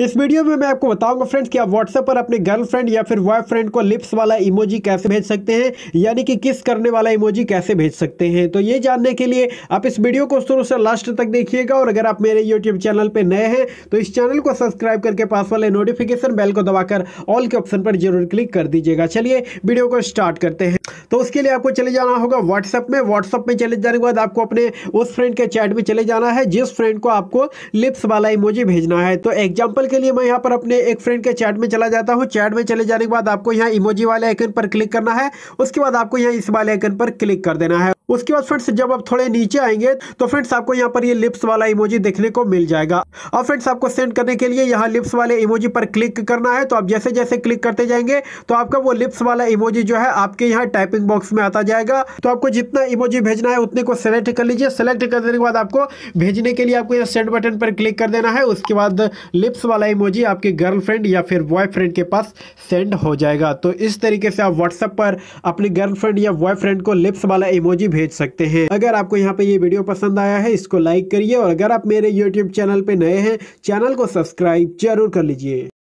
इस वीडियो में मैं आपको बताऊंगा फ्रेंड्स कि आप व्हाट्सएप पर अपने गर्लफ्रेंड या फिर बॉयफ्रेंड को लिप्स वाला इमोजी कैसे भेज सकते हैं यानी कि किस करने वाला इमोजी कैसे भेज सकते हैं तो ये जानने के लिए आप इस वीडियो को शुरू से लास्ट तक देखिएगा और अगर आप मेरे यूट्यूब चैनल पर नए हैं तो इस चैनल को सब्सक्राइब करके पास वाले नोटिफिकेशन बेल को दबाकर ऑल के ऑप्शन पर जरूर क्लिक कर दीजिएगा चलिए वीडियो को स्टार्ट करते हैं तो उसके लिए आपको चले जाना होगा व्हाट्सअप में व्हाट्सएप में चले जाने के बाद आपको अपने उस फ्रेंड के चैट में चले जाना है जिस फ्रेंड को आपको लिप्स वाला इमोजी भेजना है तो एग्जाम्पल के लिए मैं यहाँ पर अपने एक फ्रेंड के चैट में चला जाता हूँ चैट में चले जाने के बाद आपको यहाँ इमोजी वाले आइकन पर क्लिक करना है उसके बाद आपको यहाँ इस वाले आइकन पर क्लिक कर देना है उसके बाद फ्रेंड्स जब आप थोड़े नीचे आएंगे तो फ्रेंड्स आपको यहाँ पर ये यह लिप्स वाला इमोजी देखने को मिल जाएगा और फ्रेंड्स आपको सेंड करने के लिए यहाँ लिप्स वाले इमोजी पर क्लिक करना है तो आप जैसे जैसे क्लिक करते जाएंगे तो आपका वो लिप्स वाला इमोजी जो है आपके यहाँ टाइप टाइपिंग बॉक्स में आता जाएगा तो आपको जितना इमोजी भेजना है उतने को सेलेक्ट कर लीजिए सेलेक्ट कर देने के बाद आपको भेजने के लिए आपको यहाँ सेंड बटन पर क्लिक कर देना है उसके बाद लिप्स वाला इमोजी आपके गर्लफ्रेंड या फिर बॉयफ्रेंड के पास सेंड हो जाएगा तो इस तरीके से आप व्हाट्सएप पर अपने गर्लफ्रेंड या बॉयफ्रेंड को लिप्स वाला इमोजी भेज सकते हैं अगर आपको यहाँ पे ये वीडियो पसंद आया है इसको लाइक करिए और अगर आप मेरे यूट्यूब चैनल पर नए हैं चैनल को सब्सक्राइब जरूर कर लीजिए